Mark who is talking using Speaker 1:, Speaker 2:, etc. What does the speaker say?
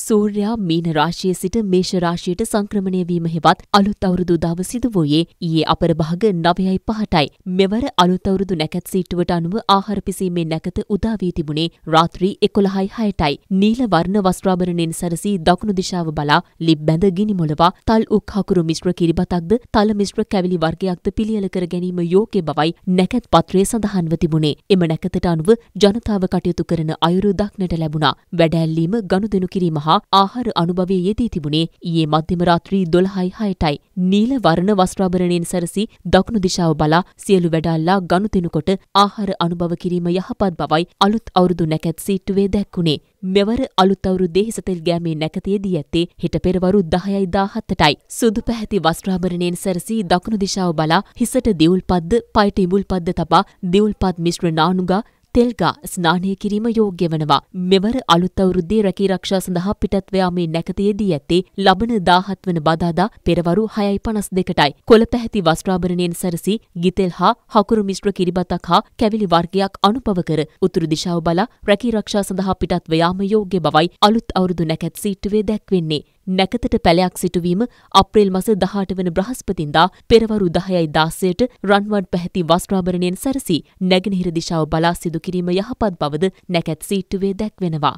Speaker 1: සූර්යා මීන රාශිය සිට මේෂ රාශියට සංක්‍රමණය වීම හෙවත් අලුත් අවුරුදු උදාව සිදු වූයේ ඊයේ අපරභාග 9:05යි. මෙවර අලුත් අවුරුදු නැකත් සීට්ටුවට අනුව ආහාර පිසීමේ නැකත උදා වී තිබුණේ රාත්‍රී 11:06යි. නීල වර්ණ වස්ත්‍රාභරණයෙන් සැරසී දකුණු දිශාව බලා ලිප් බැඳ ගිනි මොළවා තල් උක් හකුරු මිශ්‍ර කිරිබතක්ද තල මිශ්‍ර කැවිලි වර්ගයක්ද පිළියෙල කර ගැනීම යෝග්‍ය බවයි නැකත් පත්‍රයේ සඳහන්ව තිබුණේ. එම නැකතට අනුව ජනතාව කටයුතු කරන අයුරු දක්නට ලැබුණා. වැඩ ඇල්ලීම ගනුදෙනු කිරීම සහ ආහාර අනුභවයේ යෙදී තිබුණේ ඊයේ මධ්‍යම රාත්‍රී 12:06ටයි. නිල වර්ණ වස්ත්‍රාභරණයෙන් සැරසී දකුණු දිශාව බලා සියලු වැඩල්ලා ගනුදෙනු කොට ආහාර අනුභව කිරීම යහපත් බවයි අලුත් අවුරුදු නැකත් සීට්ටුවේ දැක්ුණේ. මෙවර අලුත් අවුරුද්දේ හිසතෙල් ගෑමේ නැකතයේදී ඇත්තේ හිට පෙරවරු 10:17ටයි. සුදු පැහැති වස්ත්‍රාභරණයෙන් සැරසී දකුණු දිශාව බලා හිසට දිවුල්පත්ද, පයට ඉඹුල්පත්ද තබා දිවුල්පත් මිශ්‍ර නානුගා තෙල්ගා ස්නානය කිරීම යෝග්‍ය වනවා. මෙවර අලුත් අවුරුද්දේ රැකී රක්ෂා සඳහා පිටත්ව යාමේ නැකතයේදී ඇත්තේ ලබන 17 වන බදාදා පෙරවරු 6:52ටයි. කොළපැහැති වස්ත්‍රාභරණයෙන් සැරසී ගිතෙල් හා හකුරු මිශ්‍ර කිරිබතක් හා කැවිලි වර්ගයක් අනුභව කර උතුරු දිශාව බලා රැකී රක්ෂා සඳහා පිටත්ව යාම යෝග්‍ය බවයි අලුත් අවුරුදු නැකත් සීට්ටුවේ දැක්වෙන්නේ. නැකතට පැලයක් සිටුවීම අප්‍රේල් මස 18 වන බ්‍රහස්පතින්දා පෙරවරු 10යි 16ට රන්වන් පැහැති වස්ත්‍රාභරණයෙන් සැරසී නැගෙනහිර දිශාව බලා සිදු කිරීම යහපත් බවද නැකත් සීට්ටුවේ දැක්වෙනවා.